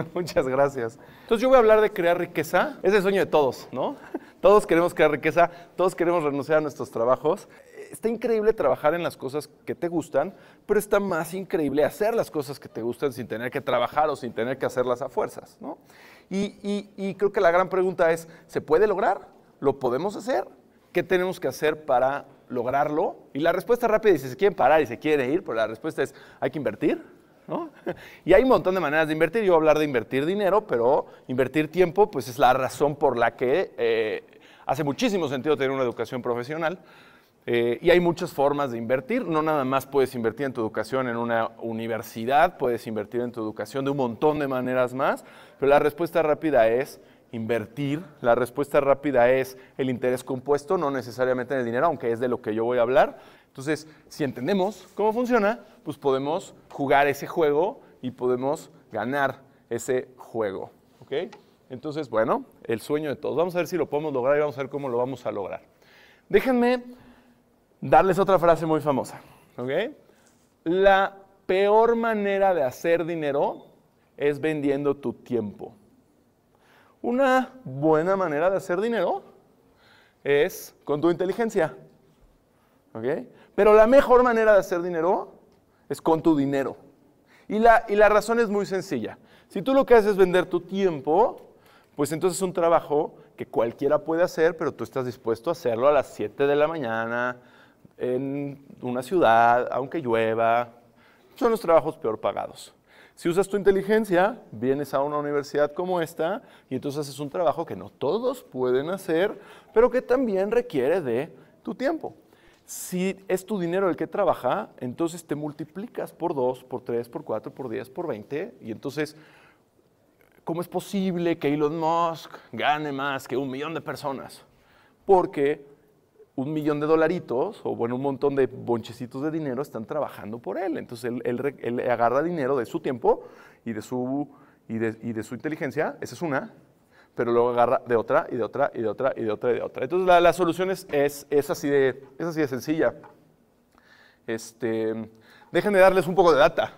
Muchas gracias. Entonces yo voy a hablar de crear riqueza. Es el sueño de todos, ¿no? Todos queremos crear riqueza, todos queremos renunciar a nuestros trabajos. Está increíble trabajar en las cosas que te gustan, pero está más increíble hacer las cosas que te gustan sin tener que trabajar o sin tener que hacerlas a fuerzas, ¿no? Y, y, creo que la gran pregunta es, ¿se puede lograr? ¿Lo podemos hacer? ¿Qué tenemos que hacer para lograrlo? Y la respuesta rápida dice si se quieren parar y se quieren ir, pero pues la respuesta es, hay que invertir, Y hay un montón de maneras de invertir. Yo voy a hablar de invertir dinero, pero invertir tiempo, pues es la razón por la que eh, hace muchísimo sentido tener una educación profesional. Eh, y hay muchas formas de invertir. No nada más puedes invertir en tu educación en una universidad, puedes invertir en tu educación de un montón de maneras más. Pero la respuesta rápida es invertir. La respuesta rápida es el interés compuesto, no necesariamente en el dinero, aunque es de lo que yo voy a hablar. Entonces, si entendemos cómo funciona, pues podemos jugar ese juego y podemos ganar ese juego. ¿Ok? Entonces, bueno, el sueño de todos. Vamos a ver si lo podemos lograr y vamos a ver cómo lo vamos a lograr. Déjenme darles otra frase muy famosa. ¿Ok? La peor manera de hacer dinero es vendiendo tu tiempo. Una buena manera de hacer dinero es con tu inteligencia. ¿Ok? Pero la mejor manera de hacer dinero es con tu dinero. Y la, razón es muy sencilla. Si tú lo que haces es vender tu tiempo, pues entonces es un trabajo que cualquiera puede hacer, pero tú estás dispuesto a hacerlo a las 7 de la mañana, en una ciudad, aunque llueva. Son los trabajos peor pagados. Si usas tu inteligencia, vienes a una universidad como esta y entonces haces un trabajo que no todos pueden hacer, pero que también requiere de tu tiempo. Si es tu dinero el que trabaja, entonces te multiplicas por 2, por 3, por 4, por 10, por 20. Y entonces, ¿cómo es posible que Elon Musk gane más que un millón de personas? Porque un millón de dolaritos, o bueno, un montón de bonchecitos de dinero están trabajando por él. Entonces él, agarra dinero de su tiempo y de su, y de su inteligencia, esa es una, pero luego agarra de otra y de otra y de otra y de otra y de otra. Entonces la, la solución es, es, así de, es así de sencilla. Este, de darles un poco de data.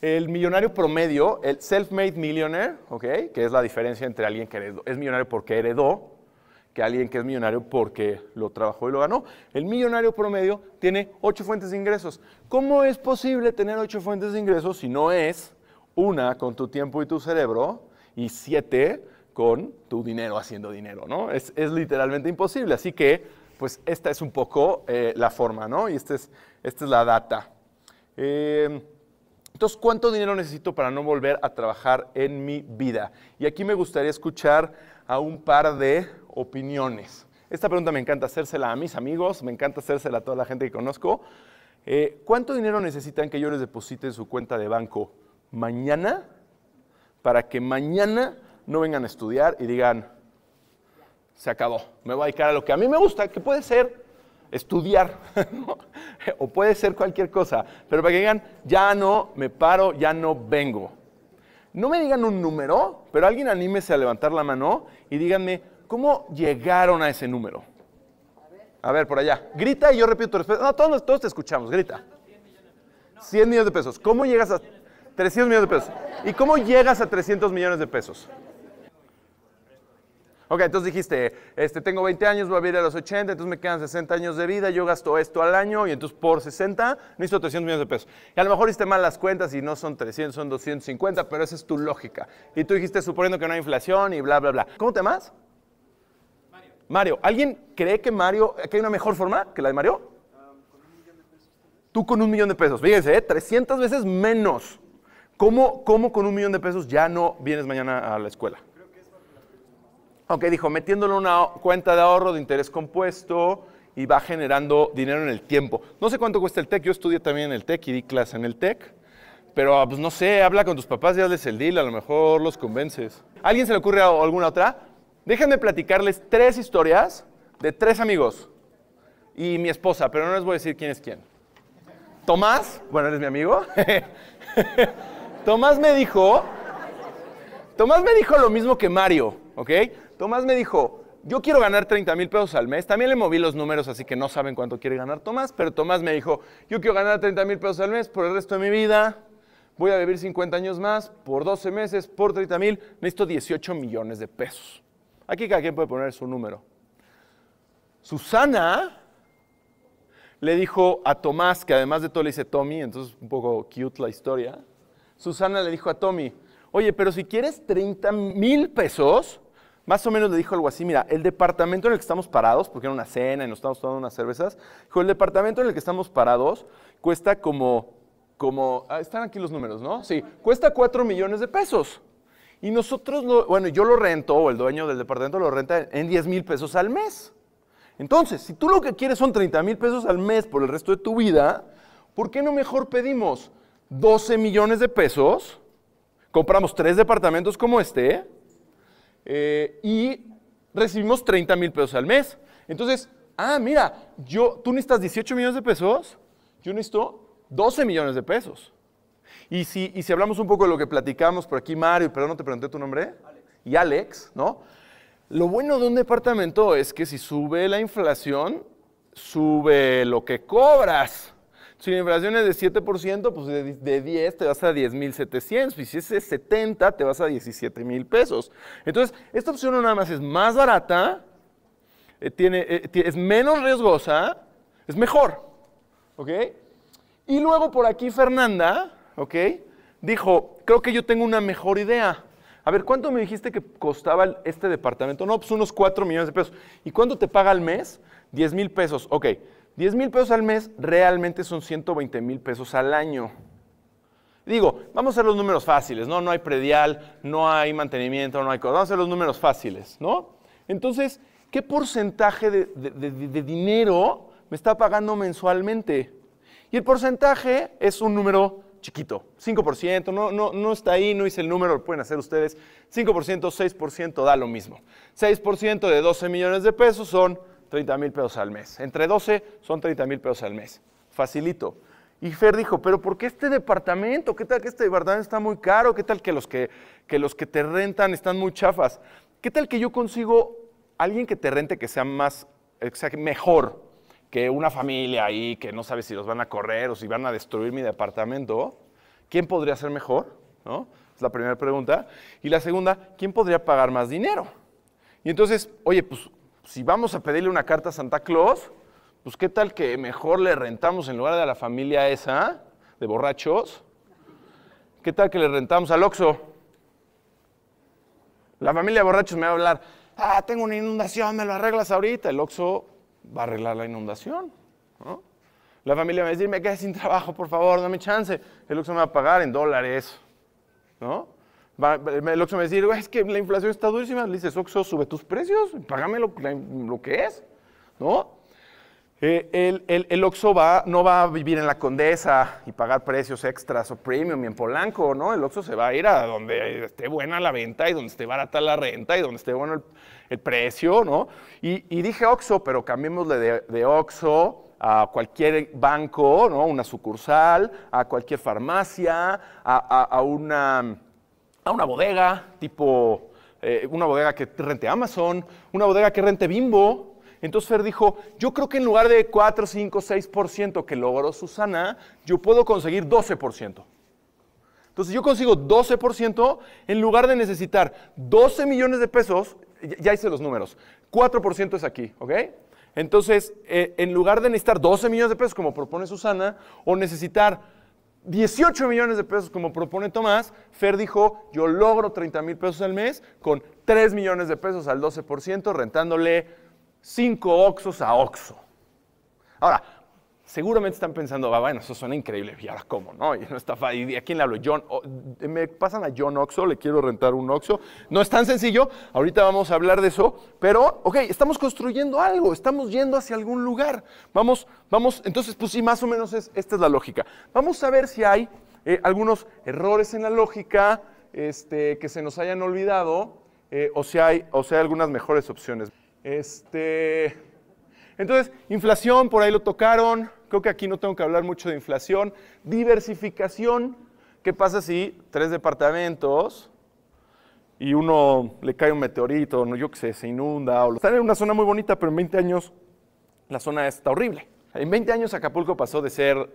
El millonario promedio, el self-made millionaire, okay, que es la diferencia entre alguien que es millonario porque heredó, que alguien que es millonario porque lo trabajó y lo ganó. El millonario promedio tiene ocho fuentes de ingresos. ¿Cómo es posible tener ocho fuentes de ingresos si no es una con tu tiempo y tu cerebro y siete con tu dinero haciendo dinero, ¿no? Es, literalmente imposible. Así que, pues esta es un poco eh, la forma, ¿no? Y este esta es, es la data. Em, entonces, ¿cuánto dinero necesito para no volver a trabajar en mi vida? Y aquí me gustaría escuchar a un par de opiniones. Esta pregunta me encanta hacérsela a mis amigos, me encanta hacérsela a toda la gente que conozco. Eh, ¿Cuánto dinero necesitan que yo les deposite en su cuenta de banco mañana para que mañana no vengan a estudiar y digan, se acabó, me voy a dedicar a lo que a mí me gusta, que puede ser estudiar, o puede ser cualquier cosa, pero para que digan, ya no me paro, ya no vengo. No me digan un número, pero alguien anímese a levantar la mano y díganme, ¿cómo llegaron a ese número? A ver, por allá. Grita y yo repito tu respuesta. No, todos, todos te escuchamos, grita. 100 millones de pesos. ¿Cómo llegas a 300 millones de pesos? ¿Y cómo llegas a 300 millones de pesos? Ok, entonces dijiste, este, tengo 20 años, voy a vivir a los 80, entonces me quedan 60 años de vida, yo gasto esto al año y entonces por 60 necesito 300 millones de pesos. Y a lo mejor hiciste mal las cuentas y no son 300, son 250, pero esa es tu lógica. Y tú dijiste, suponiendo que no hay inflación y bla, bla, bla. ¿Cómo te más? Mario. ¿alguien cree que Mario, que hay una mejor forma que la de Mario? Tú con un millón de pesos, fíjense, 300 ¿eh? veces menos. ¿Cómo, ¿Cómo con un millón de pesos ya no vienes mañana a la escuela? Ok, dijo, metiéndolo en una cuenta de ahorro de interés compuesto y va generando dinero en el tiempo. No sé cuánto cuesta el TEC, yo estudié también en el TEC y di clase en el TEC, pero ah, pues no sé, habla con tus papás y hazles el deal, a lo mejor los convences. ¿Alguien se le ocurre alguna otra? Déjenme platicarles tres historias de tres amigos y mi esposa, pero no les voy a decir quién es quién. Tomás, bueno, eres mi amigo. Tomás me dijo, Tomás me dijo lo mismo que Mario, ¿ok? Tomás me dijo, yo quiero ganar 30 mil pesos al mes. También le moví los números, así que no saben cuánto quiere ganar Tomás, pero Tomás me dijo, yo quiero ganar 30 mil pesos al mes por el resto de mi vida. Voy a vivir 50 años más, por 12 meses, por 30 mil. Necesito 18 millones de pesos. Aquí cada quien puede poner su número. Susana le dijo a Tomás, que además de todo le dice Tommy, entonces un poco cute la historia. Susana le dijo a Tommy, oye, pero si quieres 30 mil pesos, más o menos le dijo algo así, mira, el departamento en el que estamos parados, porque era una cena y nos estábamos tomando unas cervezas, dijo, el departamento en el que estamos parados cuesta como, como, ah, están aquí los números, ¿no? Sí, cuesta 4 millones de pesos. Y nosotros, bueno, yo lo rento, o el dueño del departamento lo renta en 10 mil pesos al mes. Entonces, si tú lo que quieres son 30 mil pesos al mes por el resto de tu vida, ¿por qué no mejor pedimos 12 millones de pesos? Compramos tres departamentos como este, eh, y recibimos 30 mil pesos al mes. Entonces, ah, mira, yo, tú necesitas 18 millones de pesos, yo necesito 12 millones de pesos. Y si, hablamos un poco de lo que platicamos por aquí, Mario, perdón, no te pregunté tu nombre, y Alex, ¿no? Lo bueno de un departamento es que si sube la inflación, sube lo que cobras. Si la inflación es de 7%, pues de, 10 te vas a 10.700. Y si es de 70, te vas a 17.000 pesos. Entonces, esta opción no nada más es más barata, eh, tiene, eh, es menos riesgosa, es mejor. ¿Ok? Y luego por aquí Fernanda, ¿ok? Dijo, creo que yo tengo una mejor idea. A ver, ¿cuánto me dijiste que costaba este departamento? No, pues unos 4 millones de pesos. ¿Y cuánto te paga al mes? $10,000. mil pesos. Ok, 10 mil pesos al mes realmente son 120 mil pesos al año. Digo, vamos a hacer los números fáciles, ¿no? No hay predial, no hay mantenimiento, no hay cosas. Vamos a hacer los números fáciles, ¿no? Entonces, ¿qué porcentaje de, dinero me está pagando mensualmente? Y el porcentaje es un número chiquito, 5%, no, no, no está ahí, no hice el número, lo pueden hacer ustedes. 5%, 6%, da lo mismo. 6% de 12 millones de pesos son 30 mil pesos al mes. Entre 12 son 30 mil pesos al mes. Facilito. Y Fer dijo, pero ¿por qué este departamento? ¿Qué tal que este departamento está muy caro? ¿Qué tal que los que, que los que te rentan están muy chafas? ¿Qué tal que yo consigo alguien que te rente que sea más, mejor que una familia ahí que no sabe si los van a correr o si van a destruir mi departamento? ¿Quién podría ser mejor? ¿No? Es la primera pregunta. Y la segunda, ¿quién podría pagar más dinero? Y entonces, oye, pues si vamos a pedirle una carta a Santa Claus, pues qué tal que mejor le rentamos en lugar de a la familia esa, de borrachos, qué tal que le rentamos al Oxxo. La familia de borrachos me va a hablar, ah, tengo una inundación, me lo arreglas ahorita. El Oxxo va a arreglar la inundación. La familia me va a decir, me quedé sin trabajo, por favor, dame chance. El Oxxo me va a pagar en dólares. ¿no? el Oxxo me dice es que la inflación está durísima. Le dices, Oxxo, sube tus precios, págame lo, que es, ¿no? Eh, el, el, Oxxo va, no va a vivir en la Condesa y pagar precios extras o premium y en Polanco, ¿no? El Oxxo se va a ir a donde esté buena la venta y donde esté barata la renta y donde esté bueno el, precio, ¿no? Y, dije Oxxo, pero cambiémosle de, de Oxxo a cualquier banco, ¿no? Una sucursal, a cualquier farmacia, a, a una a una bodega, tipo eh, una bodega que rente Amazon, una bodega que rente Bimbo. Entonces Fer dijo, yo creo que en lugar de 4, 5, 6% que logró Susana, yo puedo conseguir 12%. Entonces yo consigo 12% en lugar de necesitar 12 millones de pesos, ya hice los números, 4% es aquí, ¿ok? Entonces, eh, en lugar de necesitar 12 millones de pesos, como propone Susana, o necesitar 18 millones de pesos como propone Tomás, Fer dijo, yo logro 30 mil pesos al mes con 3 millones de pesos al 12%, rentándole 5 Oxos a Oxo. Ahora, seguramente están pensando, va, ah, bueno, eso suena increíble, y ahora cómo, ¿no? Y no está ¿y a quién le hablo? John, me pasan a John Oxo, le quiero rentar un Oxo. No es tan sencillo, ahorita vamos a hablar de eso, pero, ok, estamos construyendo algo, estamos yendo hacia algún lugar. Vamos, vamos, entonces, pues sí, más o menos es, esta es la lógica. Vamos a ver si hay eh, algunos errores en la lógica este, que se nos hayan olvidado eh, o, si hay, o si hay algunas mejores opciones. Este... Entonces, inflación, por ahí lo tocaron. Creo que aquí no tengo que hablar mucho de inflación. Diversificación, ¿qué pasa si tres departamentos y uno le cae un meteorito, no yo que sé, se inunda? O Están en una zona muy bonita, pero en 20 años la zona está horrible. En 20 años Acapulco pasó de ser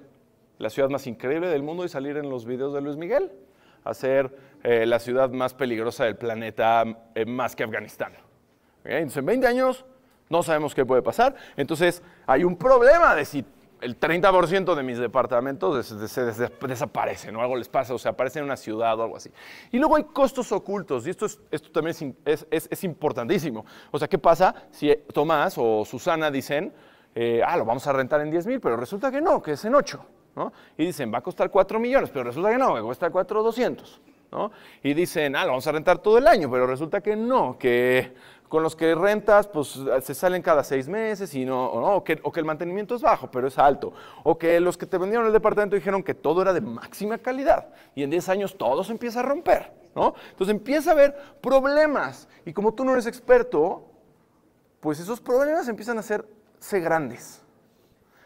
la ciudad más increíble del mundo y salir en los videos de Luis Miguel a ser eh, la ciudad más peligrosa del planeta, eh, más que Afganistán. Entonces, en 20 años no sabemos qué puede pasar. Entonces, hay un problema de si el 30% de mis departamentos se, desaparecen o algo les pasa, o sea, aparecen en una ciudad o algo así. Y luego hay costos ocultos, y esto, es, esto también es, importantísimo. O sea, ¿qué pasa si Tomás o Susana dicen, eh, ah, lo vamos a rentar en 10,000, mil, pero resulta que no, que es en 8? ¿no? Y dicen, va a costar 4 millones, pero resulta que no, que cuesta 4,200. ¿no? Y dicen, ah, lo vamos a rentar todo el año, pero resulta que no, que con los que rentas, pues se salen cada seis meses y no, o, que, el mantenimiento es bajo, pero es alto. O que los que te vendieron el departamento dijeron que todo era de máxima calidad y en 10 años todo se empieza a romper, ¿no? Entonces empieza a haber problemas y como tú no eres experto, pues esos problemas empiezan a hacerse grandes.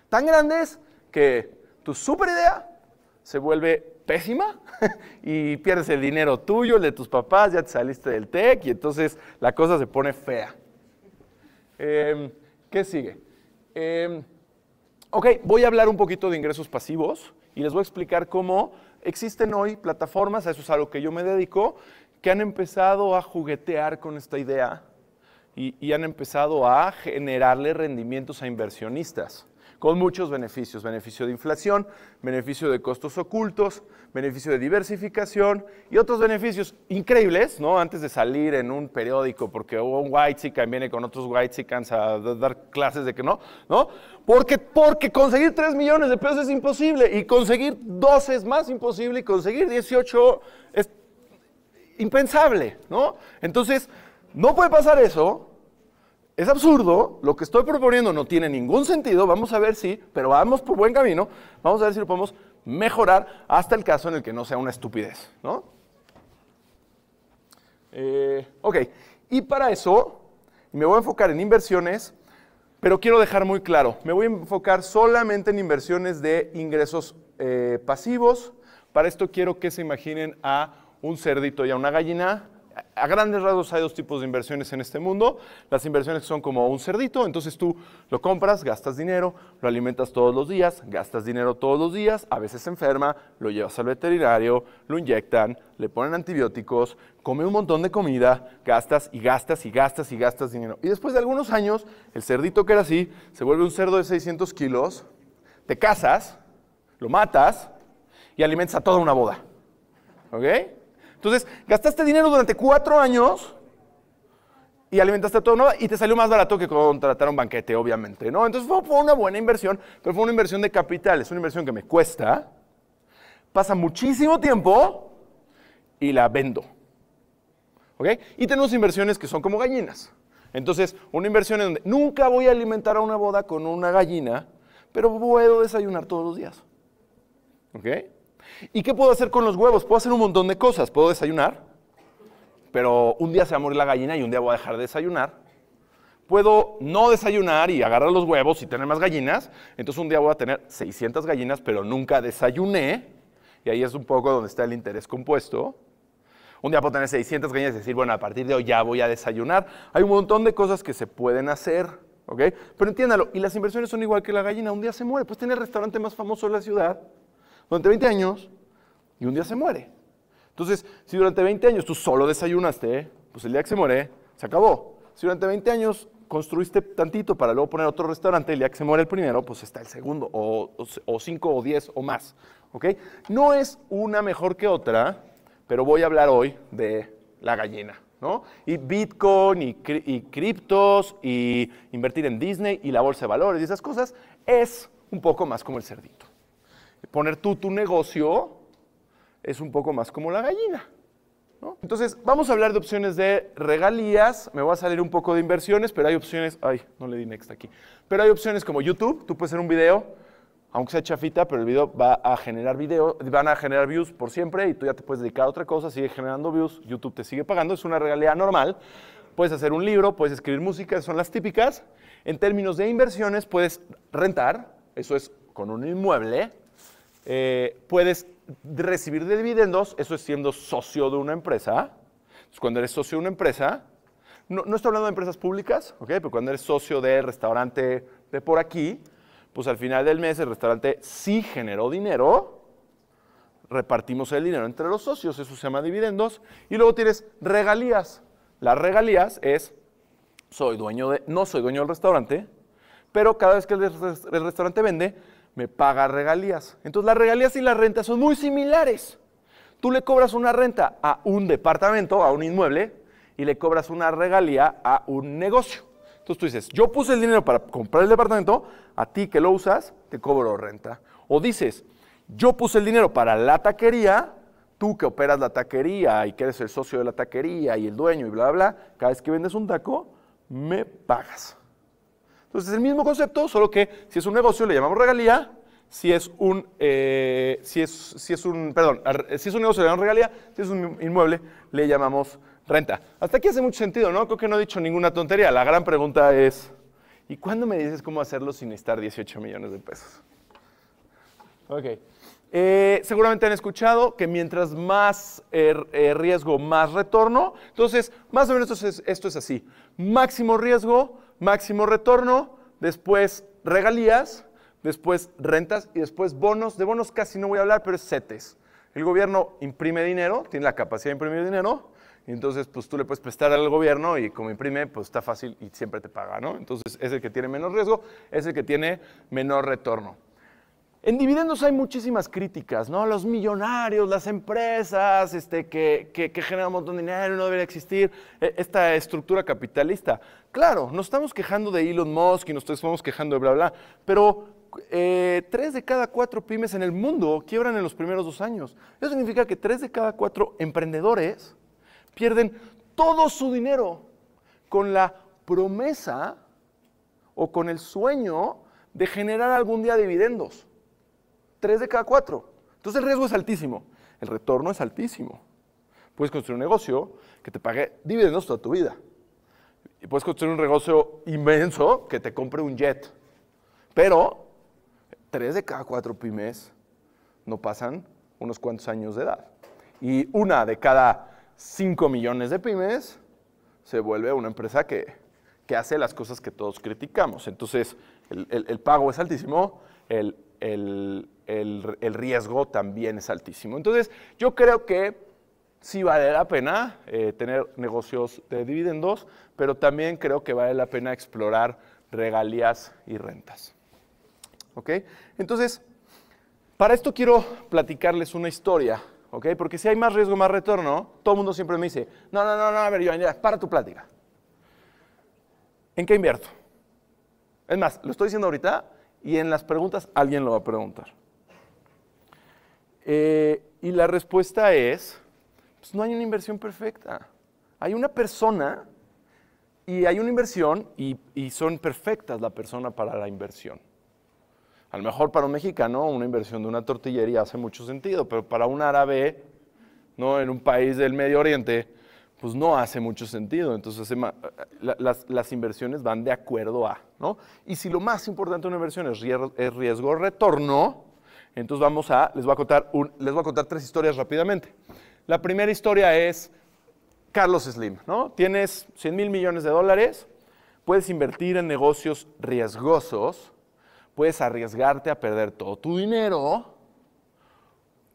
Tan grandes que tu super idea se vuelve pésima y pierdes el dinero tuyo, el de tus papás, ya te saliste del tech y entonces la cosa se pone fea. Em, ¿Qué sigue? Em, ok, voy a hablar un poquito de ingresos pasivos y les voy a explicar cómo existen hoy plataformas, a eso es algo que yo me dedico, que han empezado a juguetear con esta idea y, y han empezado a generarle rendimientos a inversionistas con muchos beneficios, beneficio de inflación, beneficio de costos ocultos, beneficio de diversificación y otros beneficios increíbles, ¿no? Antes de salir en un periódico porque un white y viene con otros white chickens a dar clases de que no, ¿no? Porque, porque conseguir 3 millones de pesos es imposible y conseguir 12 es más imposible y conseguir 18 es impensable, ¿no? Entonces, no puede pasar eso, es absurdo, lo que estoy proponiendo no tiene ningún sentido, vamos a ver si, pero vamos por buen camino, vamos a ver si lo podemos mejorar hasta el caso en el que no sea una estupidez, ¿no? Eh, ok, y para eso me voy a enfocar en inversiones, pero quiero dejar muy claro, me voy a enfocar solamente en inversiones de ingresos eh, pasivos, para esto quiero que se imaginen a un cerdito y a una gallina a grandes rasgos hay dos tipos de inversiones en este mundo. Las inversiones son como un cerdito, entonces tú lo compras, gastas dinero, lo alimentas todos los días, gastas dinero todos los días, a veces se enferma, lo llevas al veterinario, lo inyectan, le ponen antibióticos, come un montón de comida, gastas y gastas y gastas y gastas dinero. Y después de algunos años, el cerdito que era así, se vuelve un cerdo de 600 kilos, te casas, lo matas y alimentas a toda una boda. ¿Ok? Entonces, gastaste dinero durante cuatro años y alimentaste todo ¿no? y te salió más barato que contratar un banquete, obviamente, ¿no? Entonces fue, fue, una buena inversión, pero fue una inversión de capital, es una inversión que me cuesta, pasa muchísimo tiempo y la vendo, ¿ok? Y tenemos inversiones que son como gallinas. Entonces, una inversión en donde nunca voy a alimentar a una boda con una gallina, pero puedo desayunar todos los días, ¿ok? ¿Y qué puedo hacer con los huevos? Puedo hacer un montón de cosas. Puedo desayunar, pero un día se va a morir la gallina y un día voy a dejar de desayunar. Puedo no desayunar y agarrar los huevos y tener más gallinas. Entonces un día voy a tener 600 gallinas, pero nunca desayuné. Y ahí es un poco donde está el interés compuesto. Un día puedo tener 600 gallinas y decir, bueno, a partir de hoy ya voy a desayunar. Hay un montón de cosas que se pueden hacer. ¿ok? Pero entiéndalo, y las inversiones son igual que la gallina. Un día se muere, pues tiene el restaurante más famoso de la ciudad durante 20 años y un día se muere. Entonces, si durante 20 años tú solo desayunaste, pues el día que se muere, se acabó. Si durante 20 años construiste tantito para luego poner otro restaurante, el día que se muere el primero, pues está el segundo, o, cinco, o diez, o más. ¿Ok? No es una mejor que otra, pero voy a hablar hoy de la gallina. ¿no? Y Bitcoin y, y, criptos y invertir en Disney y la bolsa de valores y esas cosas es un poco más como el cerdito poner tú tu negocio es un poco más como la gallina. ¿no? Entonces, vamos a hablar de opciones de regalías. Me voy a salir un poco de inversiones, pero hay opciones. Ay, no le di next aquí. Pero hay opciones como YouTube. Tú puedes hacer un video, aunque sea chafita, pero el video va a generar videos, van a generar views por siempre y tú ya te puedes dedicar a otra cosa, sigue generando views, YouTube te sigue pagando, es una regalía normal. Puedes hacer un libro, puedes escribir música, son las típicas. En términos de inversiones, puedes rentar, eso es con un inmueble, eh, puedes recibir dividendos, eso es siendo socio de una empresa. cuando eres socio de una empresa, no, estoy hablando de empresas públicas, Pero cuando eres socio del restaurante de por aquí, pues al final del mes el restaurante sí generó dinero, repartimos el dinero entre los socios, eso se llama dividendos, y luego tienes regalías. Las regalías es, soy dueño de, no soy dueño del restaurante, pero cada vez que el restaurante vende, me paga regalías. Entonces las regalías y las rentas son muy similares. Tú le cobras una renta a un departamento, a un inmueble, y le cobras una regalía a un negocio. Entonces tú dices, yo puse el dinero para comprar el departamento, a ti que lo usas, te cobro renta. O dices, yo puse el dinero para la taquería, tú que operas la taquería y que eres el socio de la taquería y el dueño y bla, bla, bla, cada vez que vendes un taco, me pagas. Entonces es el mismo concepto, solo que si es un negocio le llamamos regalía, si es un, eh, si es, un, perdón, si es un negocio le llamamos regalía, si es un inmueble le llamamos renta. Hasta aquí hace mucho sentido, ¿no? Creo que no he dicho ninguna tontería. La gran pregunta es, ¿y cuándo me dices cómo hacerlo sin estar 18 millones de pesos? Ok. Eh, seguramente han escuchado que mientras más er, eh, riesgo, más retorno. Entonces, más o menos esto es así. Máximo riesgo, máximo retorno, después regalías, después rentas y después bonos. De bonos casi no voy a hablar, pero es CETES. El gobierno imprime dinero, tiene la capacidad de imprimir dinero, entonces pues tú le puedes prestar al gobierno y como imprime, pues está fácil y siempre te paga, ¿no? Entonces es el que tiene menos riesgo, es el que tiene menor retorno. En dividendos hay muchísimas críticas, ¿no? Los millonarios, las empresas este, que, que, generan un montón de dinero, no debería existir eh, esta estructura capitalista. Claro, nos estamos quejando de Elon Musk y nosotros estamos quejando de bla, bla, pero eh, tres de cada cuatro pymes en el mundo quiebran en los primeros dos años. Eso significa que tres de cada cuatro emprendedores pierden todo su dinero con la promesa o con el sueño de generar algún día dividendos tres de cada cuatro. Entonces el riesgo es altísimo, el retorno es altísimo. Puedes construir un negocio que te pague dividendos toda tu vida. Y puedes construir un negocio inmenso que te compre un jet. Pero tres de cada cuatro pymes no pasan unos cuantos años de edad. Y una de cada cinco millones de pymes se vuelve una empresa que, hace las cosas que todos criticamos. Entonces, el, pago es altísimo, el, el, riesgo también es altísimo. Entonces, yo creo que sí vale la pena eh, tener negocios de dividendos, pero también creo que vale la pena explorar regalías y rentas. ¿Ok? Entonces, para esto quiero platicarles una historia, ¿ok? Porque si hay más riesgo, más retorno, todo el mundo siempre me dice, no, no, no, no, a ver, yo, ya, para tu plática. ¿En qué invierto? Es más, lo estoy diciendo ahorita y en las preguntas alguien lo va a preguntar. Eh, y la respuesta es, pues no hay una inversión perfecta. Hay una persona y hay una inversión y, son perfectas la persona para la inversión. A lo mejor para un mexicano una inversión de una tortillería hace mucho sentido, pero para un árabe, ¿no? en un país del Medio Oriente, pues no hace mucho sentido. Entonces eh, las, inversiones van de acuerdo a, ¿no? Y si lo más importante de una inversión es riesgo-retorno, entonces vamos a, les voy a contar, tres historias rápidamente. La primera historia es Carlos Slim, ¿no? Tienes 100 mil millones de dólares, puedes invertir en negocios riesgosos, puedes arriesgarte a perder todo tu dinero,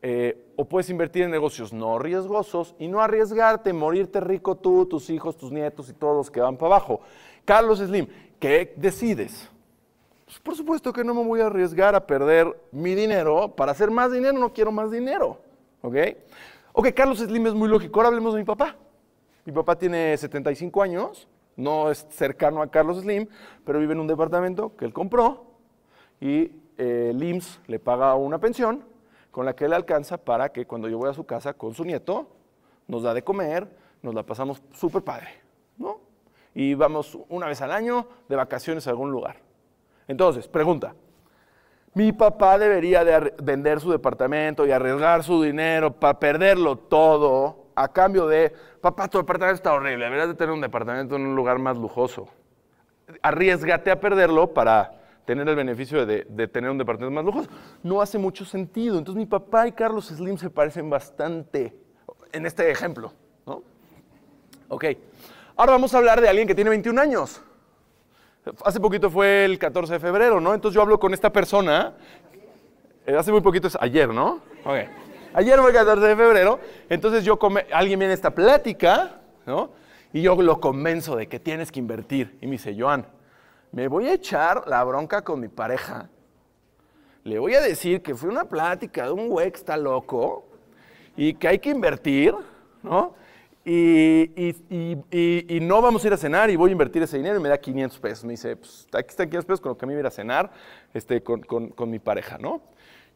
eh, o puedes invertir en negocios no riesgosos y no arriesgarte, morirte rico tú, tus hijos, tus nietos y todos los que van para abajo. Carlos Slim, ¿qué decides? Pues, por supuesto que no me voy a arriesgar a perder mi dinero para hacer más dinero, no quiero más dinero. ¿Ok? Ok, Carlos Slim es muy lógico. Ahora hablemos de mi papá. Mi papá tiene 75 años, no es cercano a Carlos Slim, pero vive en un departamento que él compró y eh, le paga una pensión con la que él alcanza para que cuando yo voy a su casa con su nieto, nos da de comer, nos la pasamos súper padre, ¿no? Y vamos una vez al año de vacaciones a algún lugar. Entonces, pregunta. Mi papá debería de vender su departamento y arriesgar su dinero para perderlo todo a cambio de, papá, tu departamento está horrible, deberías de tener un departamento en un lugar más lujoso. Arriesgate a perderlo para tener el beneficio de, tener un departamento más lujoso. No hace mucho sentido. Entonces mi papá y Carlos Slim se parecen bastante en este ejemplo. Ok, ahora vamos a hablar de alguien que tiene 21 años. Hace poquito fue el 14 de febrero, ¿no? Entonces yo hablo con esta persona. Eh, hace muy poquito es ayer, ¿no? Ayer fue el 14 de febrero. Entonces yo alguien viene a esta plática, ¿no? Y yo lo convenzo de que tienes que invertir. Y me dice, Joan, me voy a echar la bronca con mi pareja. Le voy a decir que fue una plática de un güey está loco y que hay que invertir, ¿no? Y, no vamos a ir a cenar y voy a invertir ese dinero y me da 500 pesos. Me dice, pues aquí están 500 pesos con lo que a mí me a ir a cenar este, con, mi pareja, ¿no?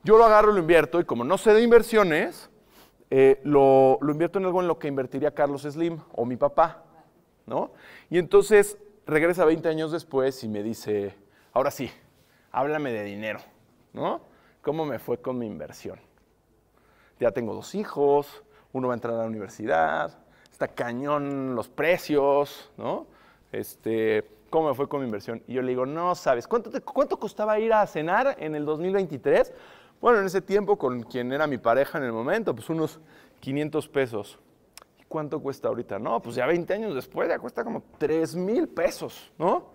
Yo lo agarro, lo invierto y como no sé de inversiones, eh, lo, invierto en algo en lo que invertiría Carlos Slim o mi papá, Y entonces regresa 20 años después y me dice, ahora sí, háblame de dinero, ¿Cómo me fue con mi inversión? Ya tengo dos hijos, uno va a entrar a la universidad, cañón los precios, ¿no? Este, ¿Cómo me fue con mi inversión? Y yo le digo, no sabes, ¿cuánto, ¿cuánto costaba ir a cenar en el 2023? Bueno, en ese tiempo con quien era mi pareja en el momento, pues unos 500 pesos. ¿Y cuánto cuesta ahorita? No, pues ya 20 años después ya cuesta como 3 mil pesos, ¿no?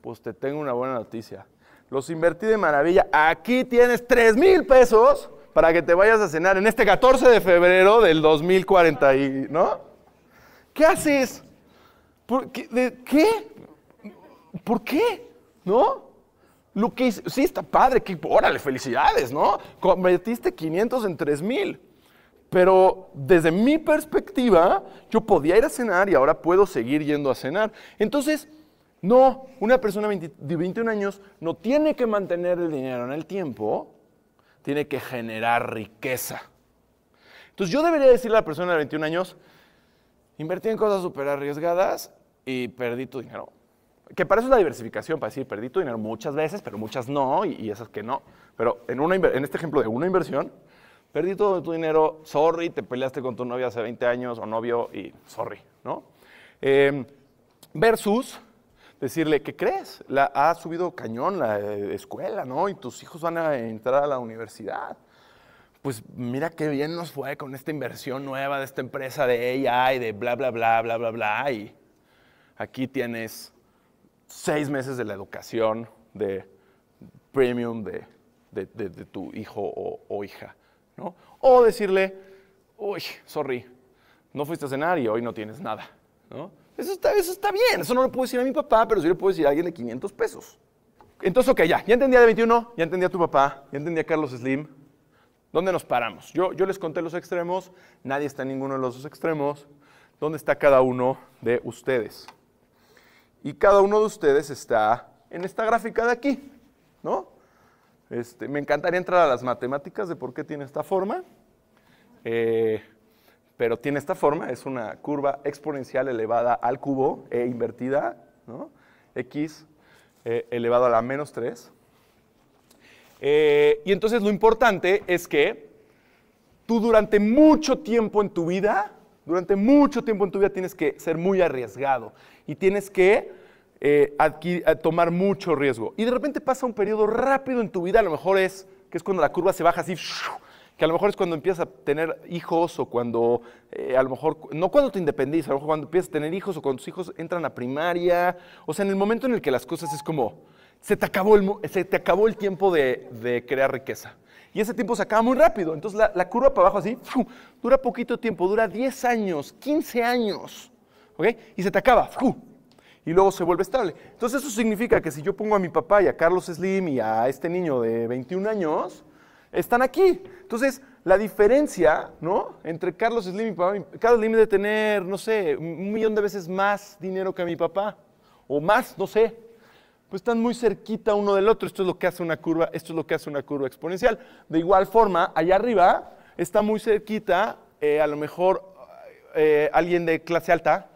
Pues te tengo una buena noticia. Los invertí de maravilla. Aquí tienes 3 mil pesos para que te vayas a cenar en este 14 de febrero del 2040, ¿no? ¿Qué haces? ¿Por qué? haces qué? ¿Por qué? ¿No? Lo sí está padre, que, órale, felicidades, ¿no? Convertiste 500 en 3000. Pero desde mi perspectiva, yo podía ir a cenar y ahora puedo seguir yendo a cenar. Entonces, no, una persona de 21 años no tiene que mantener el dinero en el tiempo, tiene que generar riqueza. Entonces, yo debería decirle a la persona de 21 años, Invertí en cosas súper arriesgadas y perdí tu dinero. Que parece una la diversificación, para decir, perdí tu dinero muchas veces, pero muchas no, y, esas que no. Pero en, una, en este ejemplo de una inversión, perdí todo tu dinero, sorry, te peleaste con tu novia hace 20 años o novio y sorry, ¿no? Em, versus decirle, ¿qué crees? ha subido cañón la eh, escuela, ¿no? Y tus hijos van a entrar a la universidad pues mira qué bien nos fue con esta inversión nueva de esta empresa de AI, de bla, bla, bla, bla, bla, bla. Y aquí tienes seis meses de la educación de premium de, de, de, tu hijo o, hija. ¿no? O decirle, uy, sorry, no fuiste a cenar y hoy no tienes nada. ¿no? Eso, está, eso está bien, eso no lo puedo decir a mi papá, pero sí lo puedo decir a alguien de 500 pesos. Entonces, ok, ya, ya entendía de 21, ya entendía a tu papá, ya entendía a Carlos Slim, ¿Dónde nos paramos? Yo, les conté los extremos, nadie está en ninguno de los dos extremos. ¿Dónde está cada uno de ustedes? Y cada uno de ustedes está en esta gráfica de aquí, ¿no? Este, me encantaría entrar a las matemáticas de por qué tiene esta forma, eh, pero tiene esta forma, es una curva exponencial elevada al cubo e invertida, ¿no? X eh, elevado a la menos 3 eh, y entonces lo importante es que tú durante mucho tiempo en tu vida, durante mucho tiempo en tu vida tienes que ser muy arriesgado y tienes que eh, eh, tomar mucho riesgo. Y de repente pasa un periodo rápido en tu vida, a lo mejor es que es cuando la curva se baja así, que a lo mejor es cuando empiezas a tener hijos o cuando, a lo mejor, no cuando te independizas, a lo mejor cuando empiezas a tener hijos o cuando tus hijos entran a primaria, o sea, en el momento en el que las cosas es como, se te acabó el, te acabó el tiempo de, crear riqueza. Y ese tiempo se acaba muy rápido. Entonces la, curva para abajo así dura poquito tiempo, dura 10 años, 15 años. ¿ok? Y se te acaba. Y luego se vuelve estable. Entonces eso significa que si yo pongo a mi papá y a Carlos Slim y a este niño de 21 años, están aquí. Entonces la diferencia ¿no? entre Carlos Slim y mi papá, Carlos Slim debe tener, no sé, un millón de veces más dinero que mi papá. O más, no sé pues están muy cerquita uno del otro. Esto es lo que hace una curva, esto es lo que hace una curva exponencial. De igual forma, allá arriba está muy cerquita, eh, a lo mejor eh, alguien de clase alta,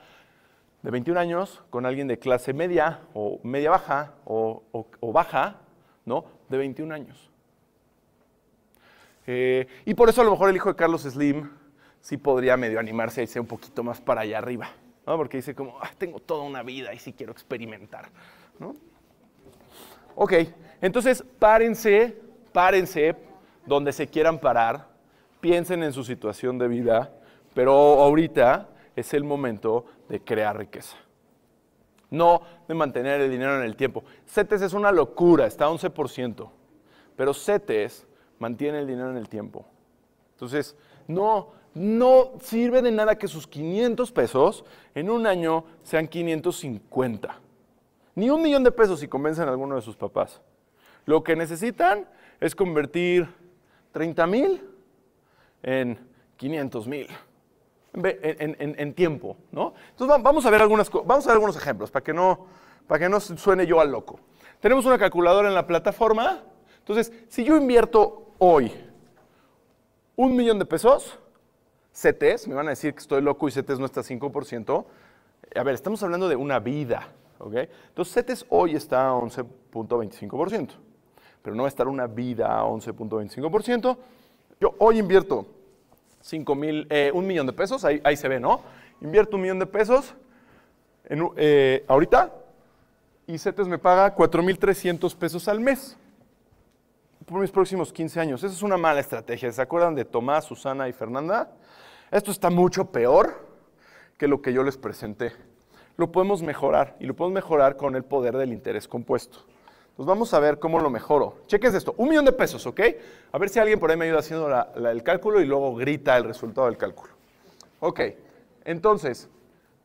de 21 años, con alguien de clase media o media baja o, baja, ¿no? De 21 años. Eh, y por eso a lo mejor el hijo de Carlos Slim sí podría medio animarse y irse un poquito más para allá arriba, ¿no? Porque dice como, ah, tengo toda una vida y sí quiero experimentar, ¿no? Ok, entonces párense, párense donde se quieran parar, piensen en su situación de vida, pero ahorita es el momento de crear riqueza. No de mantener el dinero en el tiempo. CETES es una locura, está 11%, pero CETES mantiene el dinero en el tiempo. Entonces, no, no sirve de nada que sus 500 pesos en un año sean 550 ni un millón de pesos si convencen a alguno de sus papás. Lo que necesitan es convertir 30 mil en 500 mil. En, tiempo, ¿no? Entonces vamos a ver algunas vamos a ver algunos ejemplos para que no para que no suene yo al loco. Tenemos una calculadora en la plataforma. Entonces, si yo invierto hoy un millón de pesos, CETES, me van a decir que estoy loco y CETES no está 5%. A ver, estamos hablando de una vida. ¿okay? Entonces CETES hoy está a 11.25%, pero no va a estar una vida a 11.25%. Yo hoy invierto eh, un millón de pesos, ahí, se ve, ¿no? Invierto un millón de pesos eh, ahorita y CETES me paga 4.300 pesos al mes por mis próximos 15 años. Esa es una mala estrategia. ¿Se acuerdan de Tomás, Susana y Fernanda? Esto está mucho peor que lo que yo les presenté lo podemos mejorar y lo podemos mejorar con el poder del interés compuesto. Entonces vamos a ver cómo lo mejoro. Cheques esto, un millón de pesos, ¿ok? A ver si alguien por ahí me ayuda haciendo el cálculo y luego grita el resultado del cálculo. Ok, entonces,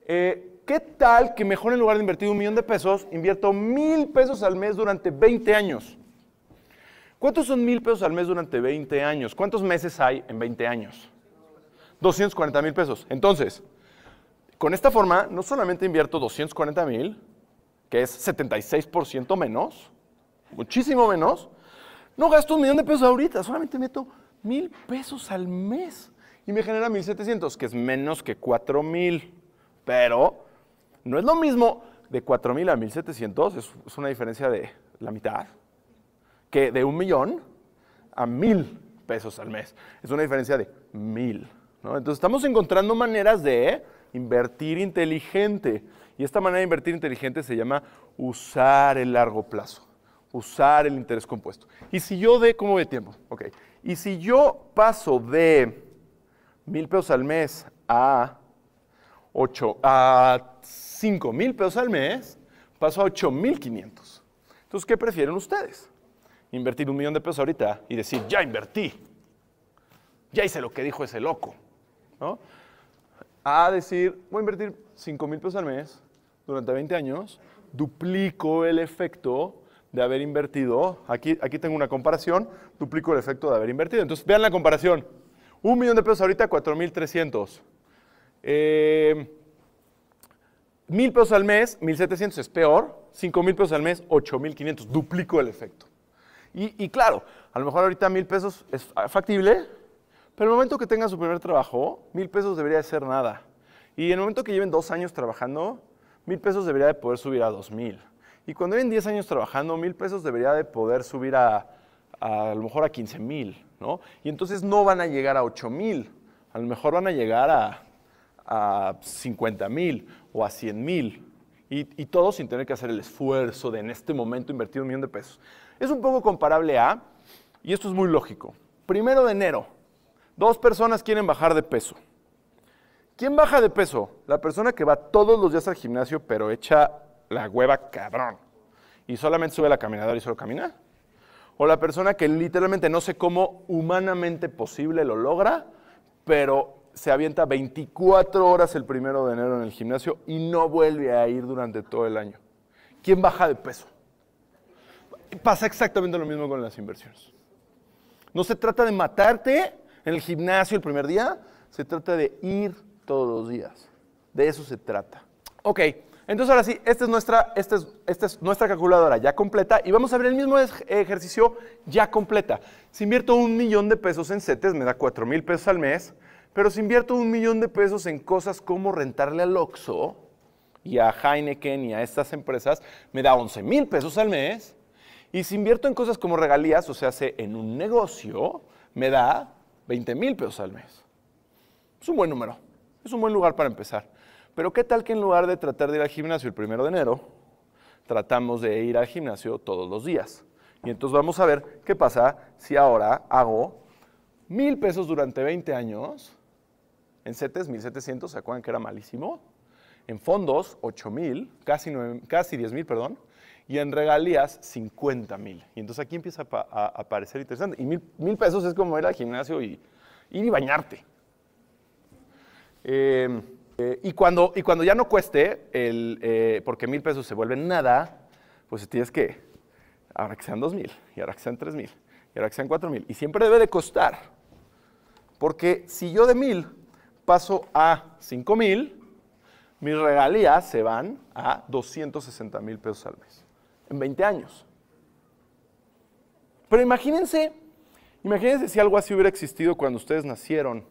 eh, ¿qué tal que mejor en lugar de invertir un millón de pesos, invierto mil pesos al mes durante 20 años? ¿Cuántos son mil pesos al mes durante 20 años? ¿Cuántos meses hay en 20 años? 240 mil pesos. Entonces, con esta forma, no solamente invierto 240 mil, que es 76% menos, muchísimo menos, no gasto un millón de pesos ahorita, solamente meto mil pesos al mes y me genera mil setecientos que es menos que mil Pero no es lo mismo de mil a mil setecientos es una diferencia de la mitad, que de un millón a mil pesos al mes. Es una diferencia de mil. Entonces estamos encontrando maneras de invertir inteligente. Y esta manera de invertir inteligente se llama usar el largo plazo, usar el interés compuesto. Y si yo de, ¿cómo de tiempo? Ok. Y si yo paso de mil pesos al mes a ocho a cinco mil pesos al mes, paso a ocho mil quinientos Entonces, ¿qué prefieren ustedes? Invertir un millón de pesos ahorita y decir, ya invertí, ya hice lo que dijo ese loco, ¿no? a decir, voy a invertir 5 mil pesos al mes durante 20 años, duplico el efecto de haber invertido. Aquí, aquí tengo una comparación, duplico el efecto de haber invertido. Entonces, vean la comparación. Un millón de pesos ahorita, 4,300. Eh, mil pesos al mes, 1,700 es peor. 5 mil pesos al mes, 8,500. Duplico el efecto. Y, y, claro, a lo mejor ahorita mil pesos es factible, en el momento que tenga su primer trabajo, mil pesos debería de ser nada. Y en el momento que lleven dos años trabajando, mil pesos debería de poder subir a dos mil. Y cuando lleven diez años trabajando, mil pesos debería de poder subir a, a, lo mejor a quince mil, ¿no? Y entonces no van a llegar a ocho mil, a lo mejor van a llegar a, a mil o a cien mil. Y, y todo sin tener que hacer el esfuerzo de en este momento invertir un millón de pesos. Es un poco comparable a, y esto es muy lógico, primero de enero, Dos personas quieren bajar de peso. ¿Quién baja de peso? La persona que va todos los días al gimnasio, pero echa la hueva cabrón. Y solamente sube la caminadora y solo camina. O la persona que literalmente no sé cómo humanamente posible lo logra, pero se avienta 24 horas el primero de enero en el gimnasio y no vuelve a ir durante todo el año. ¿Quién baja de peso? Pasa exactamente lo mismo con las inversiones. No se trata de matarte en el gimnasio el primer día, se trata de ir todos los días. De eso se trata. Ok, entonces ahora sí, esta es nuestra, esta es, nuestra calculadora ya completa y vamos a ver el mismo ejercicio ya completa. Si invierto un millón de pesos en CETES, me da 4 mil pesos al mes, pero si invierto un millón de pesos en cosas como rentarle al Oxxo y a Heineken y a estas empresas, me da 11 mil pesos al mes. Y si invierto en cosas como regalías, o sea, en un negocio, me da 20 mil pesos al mes. Es un buen número, es un buen lugar para empezar. Pero ¿qué tal que en lugar de tratar de ir al gimnasio el primero de enero, tratamos de ir al gimnasio todos los días? Y entonces vamos a ver qué pasa si ahora hago mil pesos durante 20 años en CETES, 1700, ¿se acuerdan que era malísimo? En fondos, 8 casi, casi 10 mil, perdón y en regalías 50 mil. Y entonces aquí empieza a, parecer interesante. Y mil, pesos es como ir al gimnasio y ir y bañarte. Em, eh, y, cuando, y cuando ya no cueste, el, eh, porque mil pesos se vuelven nada, pues tienes que, ahora que sean dos mil, y ahora que sean tres mil, y ahora que sean cuatro mil. Y siempre debe de costar. Porque si yo de mil paso a cinco mil, mis regalías se van a 260 mil pesos al mes en 20 años. Pero imagínense, imagínense si algo así hubiera existido cuando ustedes nacieron.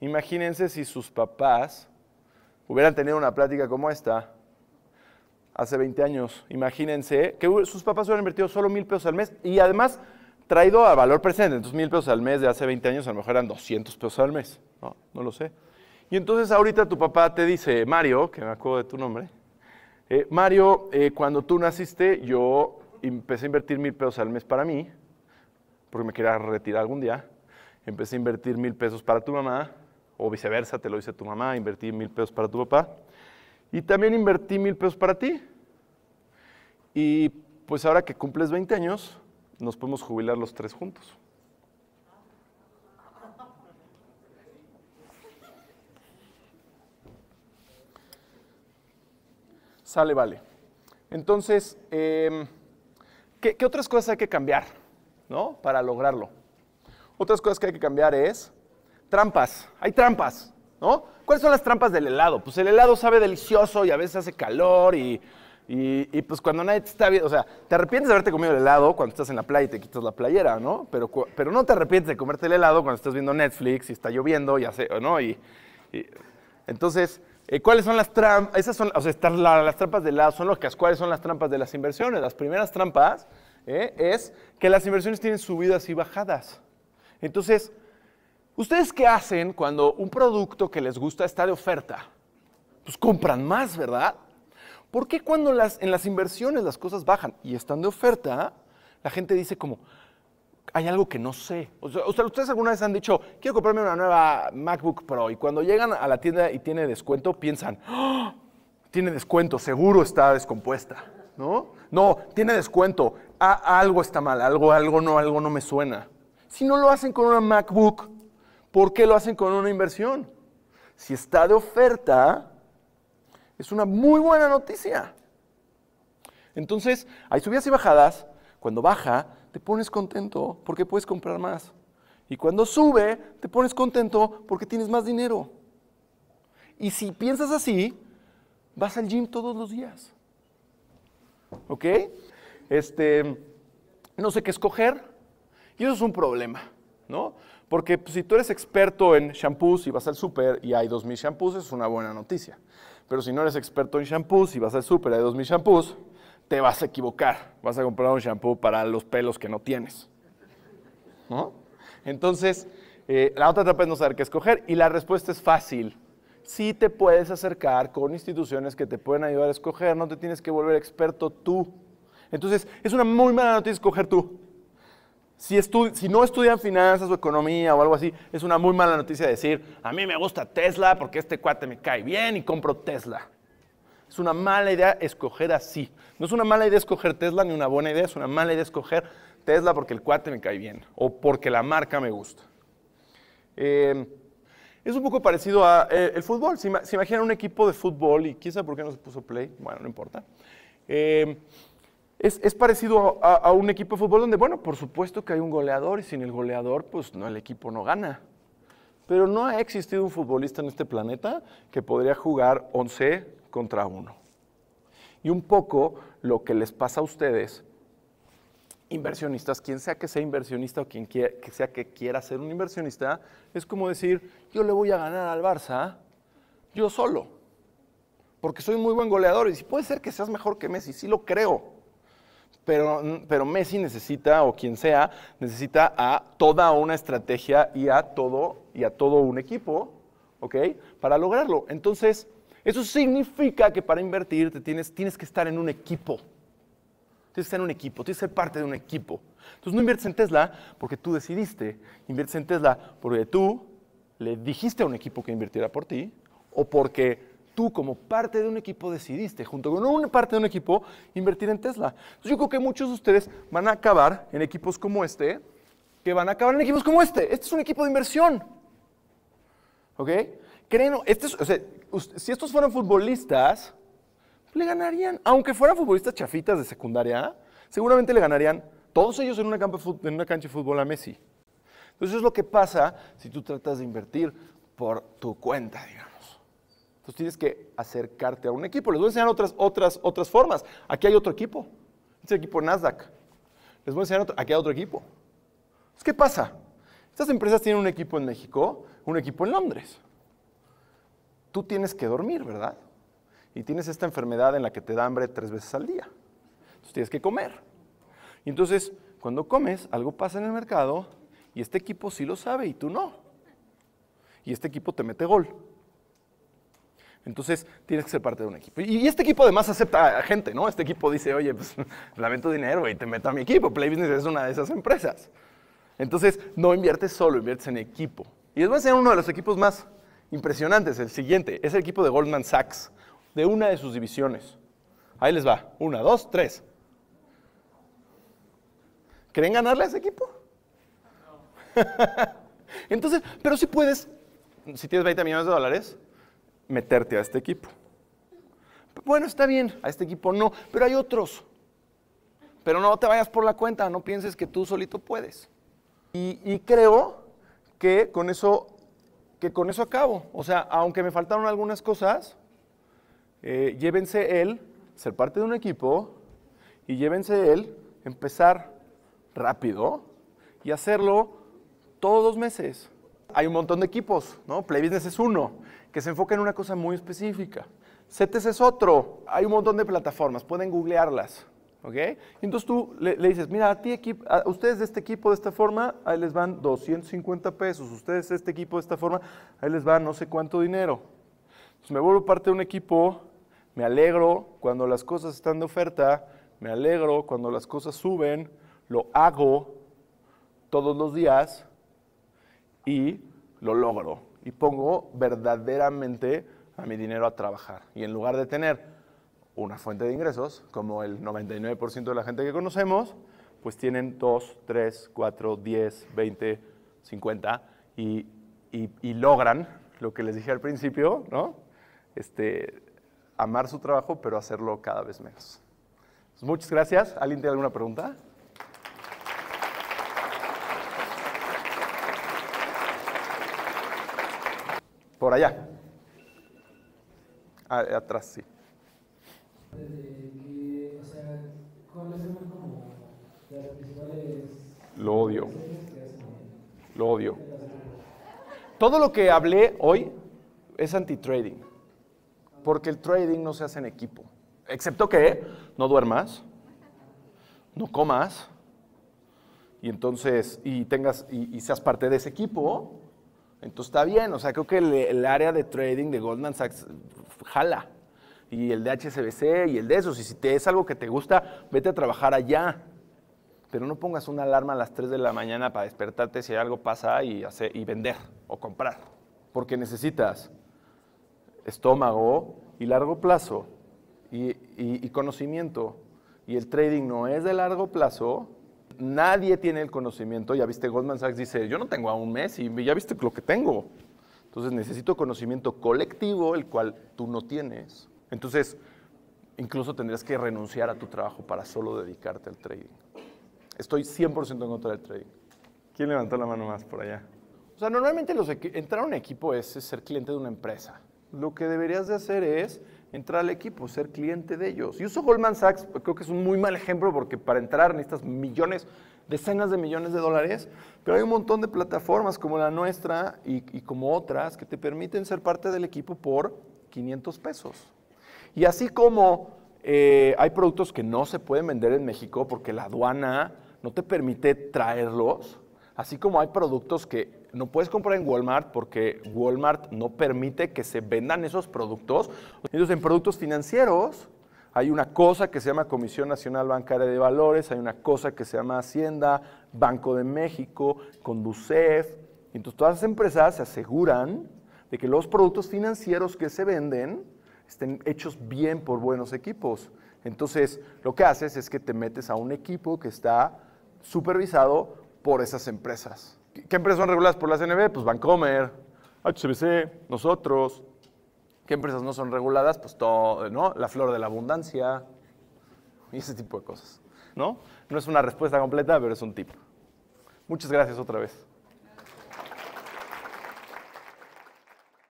Imagínense si sus papás hubieran tenido una plática como esta hace 20 años. Imagínense que sus papás hubieran invertido solo mil pesos al mes y además traído a valor presente. Entonces mil pesos al mes de hace 20 años a lo mejor eran 200 pesos al mes. No, no lo sé. Y entonces ahorita tu papá te dice, Mario, que me acuerdo de tu nombre, eh, Mario, eh, cuando tú naciste, yo empecé a invertir mil pesos al mes para mí, porque me quería retirar algún día. Empecé a invertir mil pesos para tu mamá, o viceversa, te lo dice tu mamá, invertí mil pesos para tu papá. Y también invertí mil pesos para ti. Y pues ahora que cumples 20 años, nos podemos jubilar los tres juntos. Sale, vale. Entonces, em, ¿qué, otras cosas hay que cambiar ¿no? para lograrlo? Otras cosas que hay que cambiar es trampas. Hay trampas, ¿no? ¿Cuáles son las trampas del helado? Pues el helado sabe delicioso y a veces hace calor y, pues cuando nadie te está viendo, o sea, te arrepientes de haberte comido el helado cuando estás en la playa y te quitas la playera, ¿no? Pero, pero no te arrepientes de comerte el helado cuando estás viendo Netflix y está lloviendo y hace, ¿no? y entonces, eh, ¿Cuáles son las trampas? Esas son, o sea, las trampas de las, son ¿Cuáles son las trampas de las inversiones? Las primeras trampas eh, es que las inversiones tienen subidas y bajadas. Entonces, ¿ustedes qué hacen cuando un producto que les gusta está de oferta? Pues compran más, ¿verdad? ¿Por qué cuando las, en las inversiones las cosas bajan y están de oferta, la gente dice como, hay algo que no sé. O sea, ustedes alguna vez han dicho, quiero comprarme una nueva MacBook Pro y cuando llegan a la tienda y tiene descuento, piensan, ¡Ah! tiene descuento, seguro está descompuesta, ¿no? No, tiene descuento, ah, algo está mal, algo, algo no, algo no me suena. Si no lo hacen con una MacBook, ¿por qué lo hacen con una inversión? Si está de oferta, es una muy buena noticia. Entonces, hay subidas y bajadas. Cuando baja, pones contento porque puedes comprar más. Y cuando sube, te pones contento porque tienes más dinero. Y si piensas así, vas al gym todos los días. ¿Ok? Este, no sé qué escoger. Y eso es un problema, ¿no? Porque pues, si tú eres experto en shampoos y vas al súper y hay 2.000 shampoos, es una buena noticia. Pero si no eres experto en shampoos y vas al súper y hay 2.000 shampoos, te vas a equivocar. Vas a comprar un shampoo para los pelos que no tienes. ¿No? Entonces, eh, la otra etapa es no saber qué escoger y la respuesta es fácil. Sí te puedes acercar con instituciones que te pueden ayudar a escoger, no te tienes que volver experto tú. Entonces, es una muy mala noticia escoger tú. Si, si no estudian finanzas o economía o algo así, es una muy mala noticia decir, a mí me gusta Tesla porque este cuate me cae bien y compro Tesla. Es una mala idea escoger así. No es una mala idea escoger Tesla ni una buena idea, es una mala idea escoger Tesla porque el cuate me cae bien o porque la marca me gusta. Em, es un poco parecido a eh, el fútbol. Si imaginan un equipo de fútbol y quizá por qué no se puso play, bueno, no importa. Em, es, parecido a, un equipo de fútbol donde, bueno, por supuesto que hay un goleador y sin el goleador, pues no, el equipo no gana. Pero no ha existido un futbolista en este planeta que podría jugar 11 contra uno. Y un poco lo que les pasa a ustedes, inversionistas, quien sea que sea inversionista o quien que sea que quiera ser un inversionista, es como decir, yo le voy a ganar al Barça yo solo, porque soy muy buen goleador y si puede ser que seas mejor que Messi, sí lo creo. Pero, pero, Messi necesita, o quien sea, necesita a toda una estrategia y a todo, y a todo un equipo, ¿ok? Para lograrlo. Entonces, eso significa que para invertir tienes, tienes que estar en un equipo. Tienes que estar en un equipo, tienes que ser parte de un equipo. Entonces no inviertes en Tesla porque tú decidiste, inviertes en Tesla porque tú le dijiste a un equipo que invirtiera por ti o porque tú como parte de un equipo decidiste, junto con una parte de un equipo, invertir en Tesla. Entonces yo creo que muchos de ustedes van a acabar en equipos como este, que van a acabar en equipos como este. Este es un equipo de inversión. ¿Ok? creen, este o sea, si estos fueran futbolistas, le ganarían, aunque fueran futbolistas chafitas de secundaria, seguramente le ganarían todos ellos en una, en una cancha de fútbol a Messi. Entonces es lo que pasa si tú tratas de invertir por tu cuenta, digamos. Entonces tienes que acercarte a un equipo. Les voy a enseñar otras, otras, otras formas. Aquí hay otro equipo. Este es el equipo Nasdaq. Les voy a enseñar otro, aquí hay otro equipo. ¿qué pasa? Estas empresas tienen un equipo en México, un equipo en Londres tú tienes que dormir, ¿verdad? Y tienes esta enfermedad en la que te da hambre tres veces al día. Entonces tienes que comer. Y entonces, cuando comes, algo pasa en el mercado y este equipo sí lo sabe y tú no. Y este equipo te mete gol. Entonces tienes que ser parte de un equipo. Y este equipo además acepta a gente, ¿no? Este equipo dice, oye, pues lamento dinero y te meta a mi equipo. Play Business es una de esas empresas. Entonces no inviertes solo, inviertes en equipo. Y les voy a enseñar uno de los equipos más es El siguiente es el equipo de Goldman Sachs, de una de sus divisiones. Ahí les va. Una, dos, tres. ¿Creen ganarle a ese equipo? No. Entonces, pero si puedes, si tienes 20 millones de dólares, meterte a este equipo. Bueno, está bien, a este equipo no, pero hay otros. Pero no te vayas por la cuenta, no pienses que tú solito puedes. y creo que con eso que con eso acabo. O sea, aunque me faltaron algunas cosas, eh, llévense él, ser parte de un equipo, y llévense él, empezar rápido y hacerlo todos los meses. Hay un montón de equipos, ¿no? Play Business es uno, que se enfoca en una cosa muy específica. CETES es otro, hay un montón de plataformas, pueden googlearlas. ¿Ok? entonces tú le, dices, mira, a ti a ustedes de este equipo de esta forma, ahí les van 250 pesos, ustedes de este equipo de esta forma, ahí les van no sé cuánto dinero. Entonces me vuelvo parte de un equipo, me alegro cuando las cosas están de oferta, me alegro cuando las cosas suben, lo hago todos los días y lo logro. Y pongo verdaderamente a mi dinero a trabajar. Y en lugar de tener una fuente de ingresos, como el 99% de la gente que conocemos, pues tienen 2, 3, 4, 10, 20, 50 y, logran lo que les dije al principio, ¿no? Este, amar su trabajo, pero hacerlo cada vez menos. Pues muchas gracias. ¿Alguien tiene alguna pregunta? Por allá. atrás, sí. Lo odio. Lo odio. Todo lo que hablé hoy es anti-trading, porque el trading no se hace en equipo, excepto que no duermas, no comas, y entonces, y tengas, y, seas parte de ese equipo, entonces está bien, o sea, creo que el área de trading de Goldman Sachs jala y el de HSBC y el de esos. Y si te es algo que te gusta, vete a trabajar allá. Pero no pongas una alarma a las 3 de la mañana para despertarte si algo pasa y, hacer, y vender o comprar. Porque necesitas estómago y largo plazo y, y, y conocimiento. Y el trading no es de largo plazo, nadie tiene el conocimiento. Ya viste, Goldman Sachs dice, yo no tengo a un mes y ya viste lo que tengo. Entonces necesito conocimiento colectivo, el cual tú no tienes. Entonces, incluso tendrías que renunciar a tu trabajo para solo dedicarte al trading. Estoy 100% en contra del trading. ¿Quién levantó la mano más por allá? O sea, normalmente entrar a un equipo es, ser cliente de una empresa. Lo que deberías de hacer es entrar al equipo, ser cliente de ellos. Y uso Goldman Sachs, creo que es un muy mal ejemplo porque para entrar necesitas millones, decenas de millones de dólares, pero hay un montón de plataformas como la nuestra y, y como otras que te permiten ser parte del equipo por 500 pesos. Y así como eh, hay productos que no se pueden vender en México porque la aduana no te permite traerlos, así como hay productos que no puedes comprar en Walmart porque Walmart no permite que se vendan esos productos. Entonces, en productos financieros hay una cosa que se llama Comisión Nacional Bancaria de Valores, hay una cosa que se llama Hacienda, Banco de México, Conducef. Entonces, todas las empresas se aseguran de que los productos financieros que se venden estén hechos bien por buenos equipos. Entonces, lo que haces es que te metes a un equipo que está supervisado por esas empresas. ¿Qué empresas son reguladas por la CNB? Pues Bancomer, HCBC, nosotros. ¿Qué empresas no son reguladas? Pues todo, ¿no? La flor de la abundancia y ese tipo de cosas, ¿no? No es una respuesta completa, pero es un tip. Muchas gracias otra vez.